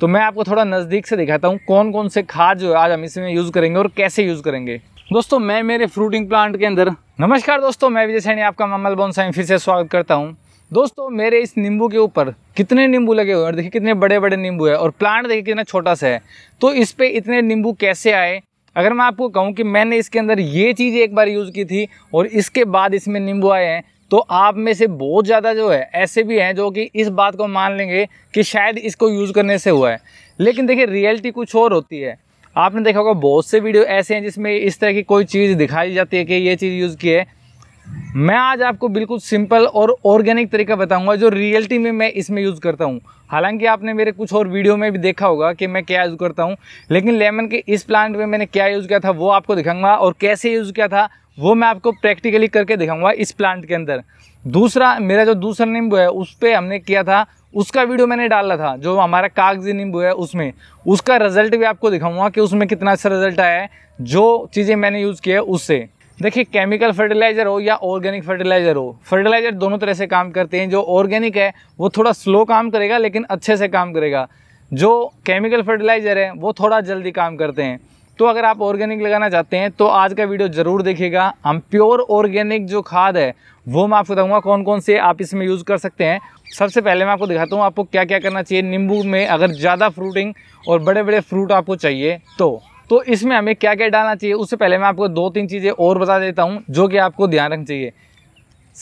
तो मैं आपको थोड़ा नज़दीक से दिखाता हूँ कौन कौन से खाद जो है आज हम इसमें यूज़ करेंगे और कैसे यूज़ करेंगे दोस्तों मैं मेरे फ्रूटिंग प्लांट के अंदर नमस्कार दोस्तों मैं विजय सैनी आपका ममल साइन फिर से स्वागत करता हूँ दोस्तों मेरे इस नींबू के ऊपर कितने नींबू लगे हुए हैं और देखिए कितने बड़े बड़े नींबू है और प्लांट देखिए कितना छोटा सा है तो इस पर इतने नींबू कैसे आए अगर मैं आपको कहूँ कि मैंने इसके अंदर ये चीज़ एक बार यूज़ की थी और इसके बाद इसमें नींबू आए हैं तो आप में से बहुत ज़्यादा जो है ऐसे भी हैं जो कि इस बात को मान लेंगे कि शायद इसको यूज़ करने से हुआ है लेकिन देखिए रियलिटी कुछ और होती है आपने देखा होगा बहुत से वीडियो ऐसे हैं जिसमें इस तरह की कोई चीज़ दिखाई जाती है कि ये चीज़ यूज़ की है मैं आज आपको बिल्कुल सिंपल और ऑर्गेनिक तरीका बताऊंगा जो रियलिटी में मैं इसमें यूज़ करता हूं हालांकि आपने मेरे कुछ और वीडियो में भी देखा होगा कि मैं क्या यूज़ करता हूं लेकिन लेमन के इस प्लांट में मैंने क्या यूज़ किया था वो आपको दिखाऊंगा और कैसे यूज़ किया था वो मैं आपको प्रैक्टिकली करके दिखाऊंगा इस प्लांट के अंदर दूसरा मेरा जो दूसरा नींबू है उस पर हमने किया था उसका वीडियो मैंने डाला था जो हमारा कागजी नींबू है उसमें उसका रिजल्ट भी आपको दिखाऊँगा कि उसमें कितना अच्छा रिजल्ट आया है जो चीज़ें मैंने यूज़ किया है उससे देखिए केमिकल फर्टिलाइज़र हो या ऑर्गेनिक फर्टिलाइज़र हो फर्टिलाइज़र दोनों तरह से काम करते हैं जो ऑर्गेनिक है वो थोड़ा स्लो काम करेगा लेकिन अच्छे से काम करेगा जो केमिकल फर्टिलाइज़र है वो थोड़ा जल्दी काम करते हैं तो अगर आप ऑर्गेनिक लगाना चाहते हैं तो आज का वीडियो ज़रूर देखिएगा हम प्योर ऑर्गेनिक जो खाद है वो मैं आपको बताऊंगा कौन कौन से आप इसमें यूज़ कर सकते हैं सबसे पहले मैं आपको दिखाता हूँ आपको क्या क्या करना चाहिए नींबू में अगर ज़्यादा फ्रूटिंग और बड़े बड़े फ्रूट आपको चाहिए तो तो इसमें हमें क्या क्या डालना चाहिए उससे पहले मैं आपको दो तीन चीज़ें और बता देता हूँ जो कि आपको ध्यान रखना चाहिए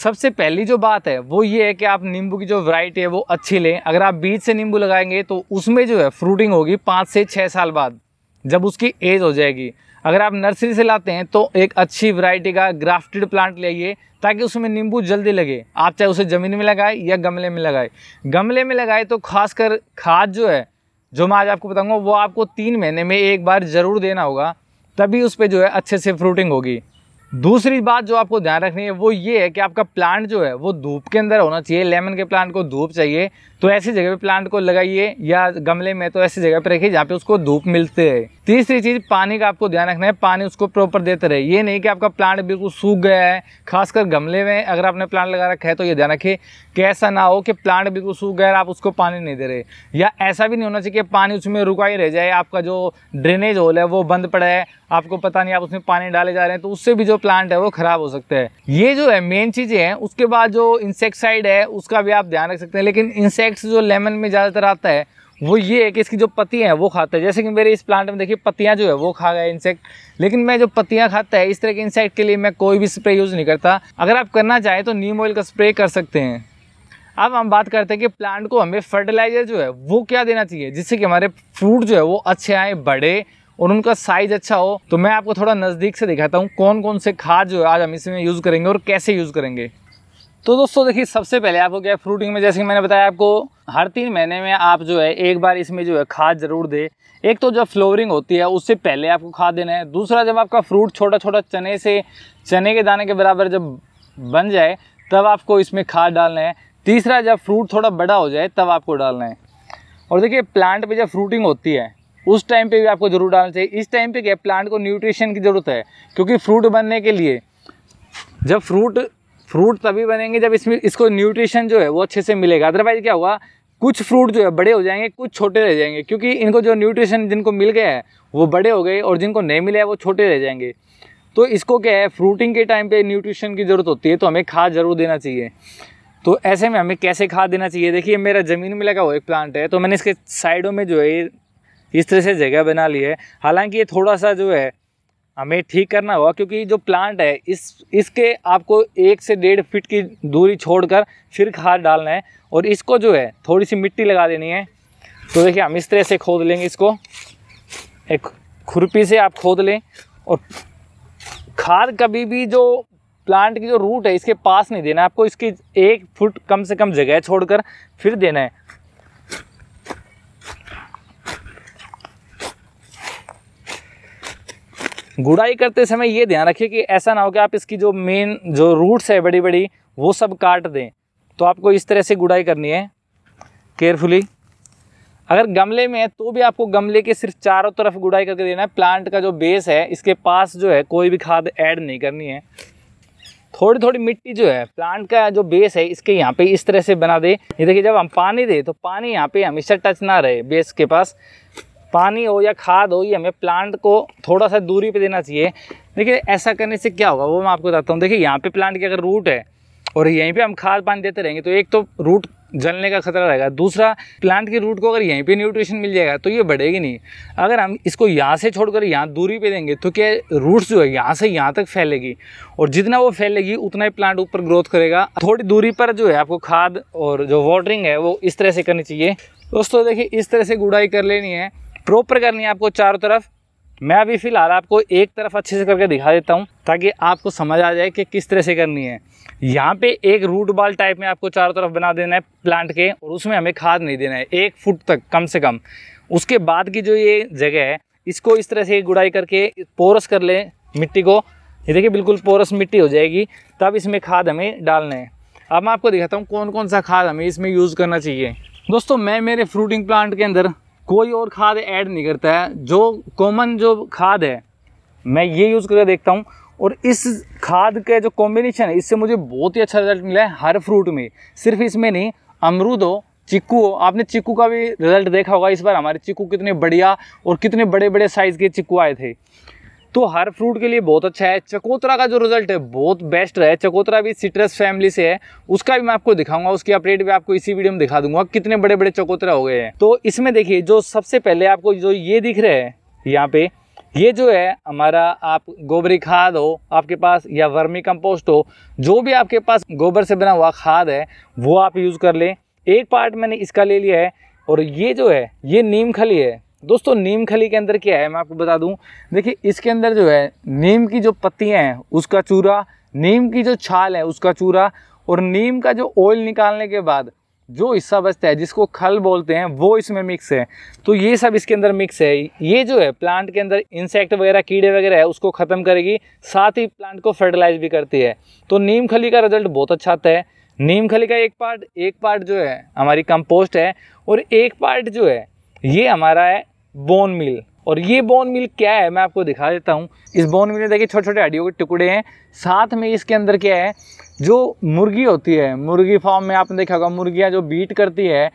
सबसे पहली जो बात है वो ये है कि आप नींबू की जो वैरायटी है वो अच्छी लें अगर आप बीज से नींबू लगाएंगे तो उसमें जो है फ्रूटिंग होगी पाँच से छः साल बाद जब उसकी एज हो जाएगी अगर आप नर्सरी से लाते हैं तो एक अच्छी वैरायटी का ग्राफ्टेड प्लांट लाइए ताकि उसमें नींबू जल्दी लगे आप चाहे उसे ज़मीन में लगाए या गमले में लगाए गमले में लगाए तो खासकर खाद जो है जो मैं आज आपको बताऊंगा वो आपको तीन महीने में एक बार ज़रूर देना होगा तभी उस पर जो है अच्छे से फ्रूटिंग होगी दूसरी बात जो आपको ध्यान रखनी है वो ये है कि आपका प्लांट जो है वो धूप के अंदर होना चाहिए लेमन के प्लांट को धूप चाहिए तो ऐसी जगह पे प्लांट को लगाइए या गमले में तो ऐसी जगह पे रखिए जहाँ पे उसको धूप मिलते है तीसरी चीज़ पानी का आपको ध्यान रखना है पानी उसको प्रॉपर देते रहे ये नहीं कि आपका प्लांट बिल्कुल सूख गया है खासकर गमले में अगर आपने प्लांट लगा रखा है तो ये ध्यान रखिए कि ऐसा ना हो कि प्लांट बिल्कुल सूख गया आप उसको पानी नहीं दे रहे या ऐसा भी नहीं होना चाहिए कि पानी उसमें रुका ही रह जाए आपका जो ड्रेनेज होल है वो बंद पड़ा है आपको पता नहीं आप उसमें पानी डाले जा रहे हैं तो उससे भी जो प्लांट है वो खराब हो सकते हैं ये जो है मेन चीज़ें हैं उसके बाद जो इंसेक्टसाइड है उसका भी आप ध्यान रख सकते हैं लेकिन इंसेक्ट्स जो लेमन में ज़्यादातर आता है वो ये है कि इसकी जो पत्तियाँ हैं वो खाता है जैसे कि मेरे इस प्लांट में देखिए पत्तियाँ जो है वो खा गए इंसेक्ट लेकिन मैं जो पत्तियाँ खाता है इस तरह के इंसेक्ट के लिए मैं कोई भी स्प्रे यूज़ नहीं करता अगर आप करना चाहें तो नीम ऑयल का स्प्रे कर सकते हैं अब हम बात करते हैं कि प्लांट को हमें फर्टिलाइजर जो है वो क्या देना चाहिए जिससे कि हमारे फ्रूट जो है वो अच्छे आए बढ़े और उनका साइज अच्छा हो तो मैं आपको थोड़ा नज़दीक से दिखाता हूँ कौन कौन से खाद जो है आज हम इसमें यूज़ करेंगे और कैसे यूज़ करेंगे तो दोस्तों देखिए सबसे पहले आपको क्या है फ्रूटिंग में जैसे कि मैंने बताया आपको हर तीन महीने में आप जो है एक बार इसमें जो है खाद ज़रूर दें एक तो जब फ्लोवरिंग होती है उससे पहले आपको खाद देना है दूसरा जब आपका फ्रूट छोटा छोटा चने से चने के दाने के बराबर जब बन जाए तब आपको इसमें खाद डालना है तीसरा जब फ्रूट थोड़ा बड़ा हो जाए तब आपको डालना है और देखिए प्लांट पर जब फ्रूटिंग होती है उस टाइम पे भी आपको ज़रूर डालना चाहिए इस टाइम पे क्या प्लांट को न्यूट्रिशन की ज़रूरत है क्योंकि फ्रूट बनने के लिए जब फ्रूट फ्रूट तभी बनेंगे जब इसमें इसको न्यूट्रिशन जो है वो अच्छे से मिलेगा अदरवाइज़ क्या हुआ कुछ फ्रूट जो है बड़े हो जाएंगे कुछ छोटे रह जाएंगे क्योंकि इनको जो न्यूट्रिशन जिनको मिल गया है वो बड़े हो गए और जिनको नहीं मिला है वो छोटे रह जाएंगे तो इसको क्या है फ्रूटिंग के टाइम पे न्यूट्रिशन की ज़रूरत होती है तो हमें खाद ज़रूर देना चाहिए तो ऐसे में हमें कैसे खाद देना चाहिए देखिए मेरा ज़मीन में लगा हुआ एक प्लांट है तो मैंने इसके साइडों में जो है इस तरह से जगह बना ली है हालांकि ये थोड़ा सा जो है हमें ठीक करना होगा क्योंकि जो प्लांट है इस इसके आपको एक से डेढ़ फीट की दूरी छोड़कर फिर खाद डालना है और इसको जो है थोड़ी सी मिट्टी लगा देनी है तो देखिए हम इस तरह से खोद लेंगे इसको एक खुरपी से आप खोद लें और खाद कभी भी जो प्लांट की जो रूट है इसके पास नहीं देना आपको इसकी एक फुट कम से कम जगह छोड़कर फिर देना है गुड़ाई करते समय ये ध्यान रखिए कि ऐसा ना हो कि आप इसकी जो मेन जो रूट्स है बड़ी बड़ी वो सब काट दें तो आपको इस तरह से गुड़ाई करनी है केयरफुली अगर गमले में है तो भी आपको गमले के सिर्फ चारों तरफ गुड़ाई करके देना है प्लांट का जो बेस है इसके पास जो है कोई भी खाद ऐड नहीं करनी है थोड़ी थोड़ी मिट्टी जो है प्लांट का जो बेस है इसके यहाँ पे इस तरह से बना दे ये देखिए जब हम पानी दे तो पानी यहाँ पे हमेशा टच ना रहे बेस के पास पानी हो या खाद हो ये हमें प्लांट को थोड़ा सा दूरी पे देना चाहिए देखिए ऐसा करने से क्या होगा वो मैं आपको बताता हूँ देखिए यहाँ पे प्लांट की अगर रूट है और यहीं पे हम खाद पानी देते रहेंगे तो एक तो रूट जलने का खतरा रहेगा दूसरा प्लांट की रूट को अगर यहीं पे न्यूट्रिशन मिल जाएगा तो ये बढ़ेगी नहीं अगर हम इसको यहाँ से छोड़कर यहाँ दूरी पे देंगे तो क्या रूट्स जो है यहाँ से यहाँ तक फैलेगी और जितना वो फैलेगी उतना ही प्लांट ऊपर ग्रोथ करेगा थोड़ी दूरी पर जो है आपको खाद और जो वाटरिंग है वो इस तरह से करनी चाहिए दोस्तों देखिए इस तरह से गुड़ाई कर लेनी है प्रॉपर करनी है आपको चारों तरफ मैं अभी फ़िलहाल आपको एक तरफ अच्छे से करके दिखा देता हूँ ताकि आपको समझ आ जाए कि किस तरह से करनी है यहाँ पे एक रूट बाल टाइप में आपको चारों तरफ बना देना है प्लांट के और उसमें हमें खाद नहीं देना है एक फुट तक कम से कम उसके बाद की जो ये जगह है इसको इस तरह से गुड़ाई करके पोरस कर लें मिट्टी को ये देखिए बिल्कुल पोरस मिट्टी हो जाएगी तब इसमें खाद हमें डालना है अब मैं आपको दिखाता हूँ कौन कौन सा खाद हमें इसमें यूज़ करना चाहिए दोस्तों मैं मेरे फ्रूटिंग प्लांट के अंदर कोई और खाद ऐड नहीं करता है जो कॉमन जो खाद है मैं ये यूज़ करके देखता हूँ और इस खाद के जो कॉम्बिनेशन है इससे मुझे बहुत ही अच्छा रिजल्ट मिला है हर फ्रूट में सिर्फ इसमें नहीं अमरूद हो चिक्कू हो आपने चिक्कू का भी रिजल्ट देखा होगा इस बार हमारे चिक्कू कितने बढ़िया और कितने बड़े बड़े साइज़ के चिक्कू आए थे तो हर फ्रूट के लिए बहुत अच्छा है चकोतरा का जो रिजल्ट है बहुत बेस्ट है चकोतरा भी सिट्रस फैमिली से है उसका भी मैं आपको दिखाऊंगा उसकी अपडेट भी आपको इसी वीडियो में दिखा दूंगा कितने बड़े बड़े चकोतरा हो गए हैं तो इसमें देखिए जो सबसे पहले आपको जो ये दिख रहे हैं यहाँ पे ये जो है हमारा आप गोबरी खाद हो आपके पास या वर्मी कंपोस्ट हो जो भी आपके पास गोबर से बना हुआ खाद है वो आप यूज़ कर लें एक पार्ट मैंने इसका ले लिया है और ये जो है ये नीम खली है दोस्तों नीम खली के अंदर क्या है मैं आपको बता दूं देखिए इसके अंदर जो है नीम की जो पत्तियां हैं उसका चूरा नीम की जो छाल है उसका चूरा और नीम का जो ऑयल निकालने के बाद जो हिस्सा बचता है जिसको खल बोलते हैं वो इसमें मिक्स है तो ये सब इसके अंदर मिक्स है ये जो है प्लांट के अंदर इंसेक्ट वगैरह कीड़े वगैरह है उसको ख़त्म करेगी साथ ही प्लांट को फर्टिलाइज भी करती है तो नीम खली का रिजल्ट बहुत अच्छा आता है नीम खली का एक पार्ट एक पार्ट जो है हमारी कंपोस्ट है और एक पार्ट जो है ये हमारा है बोन मिल और ये बोन मिल क्या है मैं आपको दिखा देता हूँ इस बोन मिल में देखिए छोटे छोटे हड्डियों के टुकड़े हैं साथ में इसके अंदर क्या है जो मुर्गी होती है मुर्गी फार्म में आपने देखा होगा मुर्गियाँ जो बीट करती है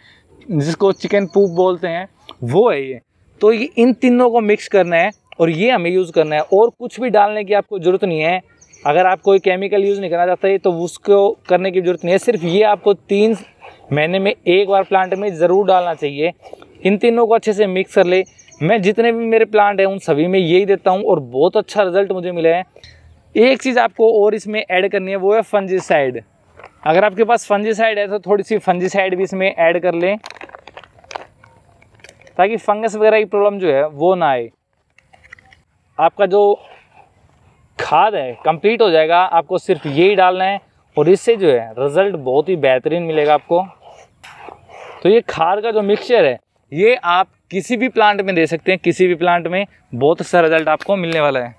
जिसको चिकन पूप बोलते हैं वो है ये तो ये इन तीनों को मिक्स करना है और ये हमें यूज़ करना है और कुछ भी डालने की आपको ज़रूरत नहीं है अगर आप कोई केमिकल यूज़ नहीं करना चाहते तो उसको करने की ज़रूरत नहीं है सिर्फ ये आपको तीन महीने में एक बार प्लांट में ज़रूर डालना चाहिए इन तीनों को अच्छे से मिक्स कर ले मैं जितने भी मेरे प्लांट हैं उन सभी में यही देता हूँ और बहुत अच्छा रिजल्ट मुझे मिला है एक चीज़ आपको और इसमें ऐड करनी है वो है साइड अगर आपके पास साइड है तो थोड़ी सी साइड भी इसमें ऐड कर लें ताकि फंगस वगैरह की प्रॉब्लम जो है वो ना आए आपका जो खाद है कंप्लीट हो जाएगा आपको सिर्फ यही डालना है और इससे जो है रिज़ल्ट बहुत ही बेहतरीन मिलेगा आपको तो ये खाद का जो मिक्सचर है ये आप किसी भी प्लांट में दे सकते हैं किसी भी प्लांट में बहुत अच्छा रिजल्ट आपको मिलने वाला है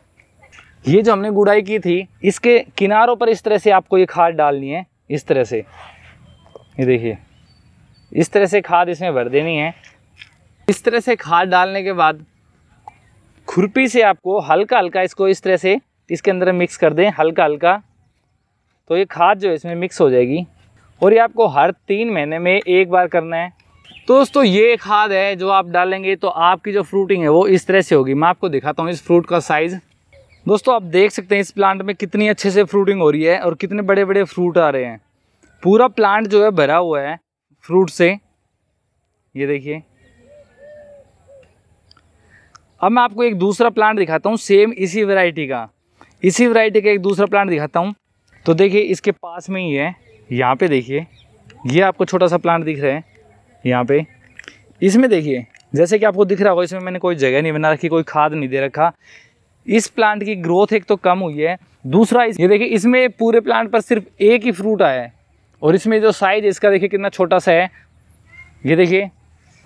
ये जो हमने गुड़ाई की थी इसके किनारों पर इस तरह से आपको ये खाद डालनी है इस तरह से ये देखिए इस तरह से खाद इसमें भर देनी है इस तरह से खाद डालने के बाद खुरपी से आपको हल्का हल्का इसको इस तरह से इसके अंदर मिक्स कर दें हल्का हल्का तो ये खाद जो है इसमें मिक्स हो जाएगी और ये आपको हर तीन महीने में एक बार करना है तो दोस्तों ये खाद है जो आप डालेंगे तो आपकी जो फ्रूटिंग है वो इस तरह से होगी मैं आपको दिखाता हूँ इस फ्रूट का साइज़ दोस्तों आप देख सकते हैं इस प्लांट में कितनी अच्छे से फ्रूटिंग हो रही है और कितने बड़े बड़े फ्रूट आ रहे हैं पूरा प्लांट जो है भरा हुआ है फ्रूट से ये देखिए अब मैं आपको एक दूसरा प्लांट दिखाता हूँ सेम इसी वैरायटी का इसी वैरायटी का एक दूसरा प्लांट दिखाता हूँ तो देखिए इसके पास में ही है यहाँ पे देखिए ये आपको छोटा सा प्लांट दिख रहा है यहाँ पे इसमें देखिए जैसे कि आपको दिख रहा होगा इसमें मैंने कोई जगह नहीं बना रखी कोई खाद नहीं दे रखा इस प्लांट की ग्रोथ एक तो कम हुई है दूसरा इस ये देखिए इसमें पूरे प्लांट पर सिर्फ एक ही फ्रूट आया है और इसमें जो साइज़ इसका देखिए कितना छोटा सा है ये देखिए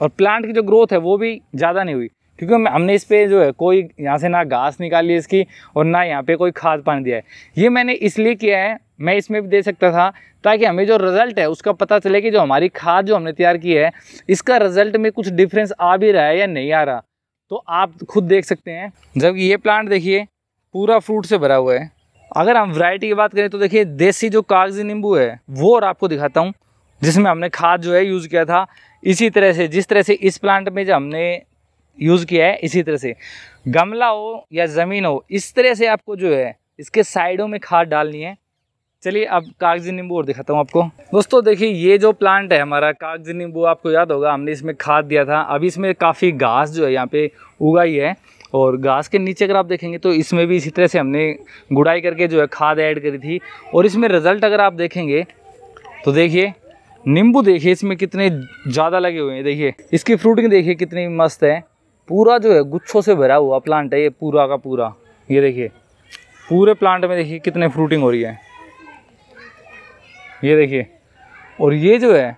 और प्लांट की जो ग्रोथ है वो भी ज़्यादा नहीं हुई क्योंकि हमने इस पर जो है कोई यहाँ से ना घास निकाली इसकी और ना यहाँ पे कोई खाद पानी दिया है ये मैंने इसलिए किया है मैं इसमें भी दे सकता था ताकि हमें जो रिज़ल्ट है उसका पता चले कि जो हमारी खाद जो हमने तैयार की है इसका रिज़ल्ट में कुछ डिफरेंस आ भी रहा है या नहीं आ रहा तो आप खुद देख सकते हैं जबकि ये प्लांट देखिए पूरा फ्रूट से भरा हुआ है अगर हम वैरायटी की बात करें तो देखिए देसी जो कागजी नींबू है वो और आपको दिखाता हूँ जिसमें हमने खाद जो है यूज़ किया था इसी तरह से जिस तरह से इस प्लांट में जो हमने यूज़ किया है इसी तरह से गमला हो या ज़मीन हो इस तरह से आपको जो है इसके साइडों में खाद डालनी है चलिए अब कागजी नींबू और दिखाता हूँ आपको दोस्तों देखिए ये जो प्लांट है हमारा कागजी नींबू आपको याद होगा हमने इसमें खाद दिया था अभी इसमें काफ़ी घास जो है यहाँ पे उगाई है और घास के नीचे अगर आप देखेंगे तो इसमें भी इसी तरह से हमने गुड़ाई करके जो है खाद ऐड करी थी और इसमें रिज़ल्ट अगर आप देखेंगे तो देखिए नींबू देखिए इसमें कितने ज़्यादा लगे हुए हैं देखिए इसकी फ्रूटिंग देखिए कितनी मस्त है पूरा जो है गुच्छों से भरा हुआ प्लांट है ये पूरा का पूरा ये देखिए पूरे प्लांट में देखिए कितने फ्रूटिंग हो रही है ये देखिए और ये जो है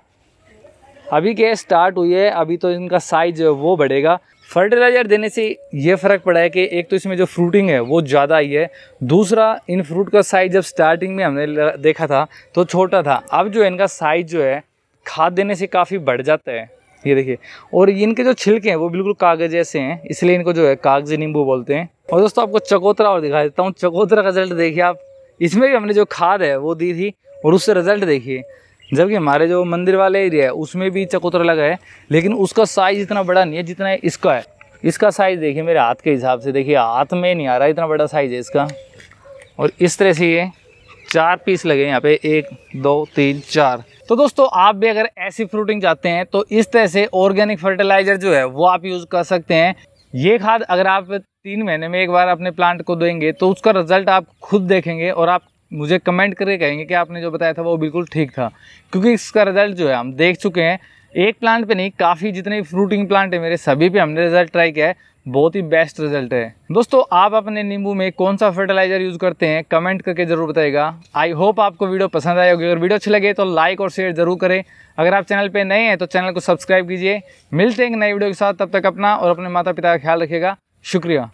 अभी क्या स्टार्ट हुई है अभी तो इनका साइज जो है वो बढ़ेगा फर्टिलाइज़र देने से ये फ़र्क पड़ा है कि एक तो इसमें जो फ्रूटिंग है वो ज़्यादा आई है दूसरा इन फ्रूट का साइज़ जब स्टार्टिंग में हमने देखा था तो छोटा था अब जो है इनका साइज़ जो है खाद देने से काफ़ी बढ़ जाता है ये देखिए और इनके जो छिलके हैं वो बिल्कुल कागज़ जैसे हैं इसलिए इनको जो है कागजी नींबू बोलते हैं और दोस्तों आपको चकोतरा और दिखा देता हूँ चकोतरा का रिजल्ट देखिए आप इसमें भी हमने जो खाद है वो दी थी और उससे रिज़ल्ट देखिए जबकि हमारे जो मंदिर वाला एरिया है उसमें भी चकोतरा लगा है लेकिन उसका साइज़ इतना बड़ा नहीं है जितना इसका है इसका साइज़ देखिए मेरे हाथ के हिसाब से देखिए हाथ में नहीं आ रहा इतना बड़ा साइज़ है इसका और इस तरह से ये चार पीस लगे यहाँ पे एक दो तीन चार तो दोस्तों आप भी अगर ऐसी फ्रूटिंग चाहते हैं तो इस तरह से ऑर्गेनिक फर्टिलाइजर जो है वो आप यूज़ कर सकते हैं ये खाद अगर आप तीन महीने में एक बार अपने प्लांट को देंगे तो उसका रिजल्ट आप खुद देखेंगे और आप मुझे कमेंट करके कहेंगे कि आपने जो बताया था वो बिल्कुल ठीक था क्योंकि इसका रिज़ल्ट जो है हम देख चुके हैं एक प्लांट पे नहीं काफ़ी जितने फ्रूटिंग प्लांट है मेरे सभी पे हमने रिज़ल्ट ट्राई किया है बहुत ही बेस्ट रिजल्ट है दोस्तों आप अपने नींबू में कौन सा फर्टिलाइजर यूज़ करते हैं कमेंट करके ज़रूर बताएगा आई होप आपको वीडियो पसंद आई होगी अगर वीडियो अच्छी लगे तो लाइक और शेयर ज़रूर करें अगर आप चैनल पर नए हैं तो चैनल को सब्सक्राइब कीजिए मिलते हैं एक नई वीडियो के साथ तब तक अपना और अपने माता पिता का ख्याल रखिएगा शुक्रिया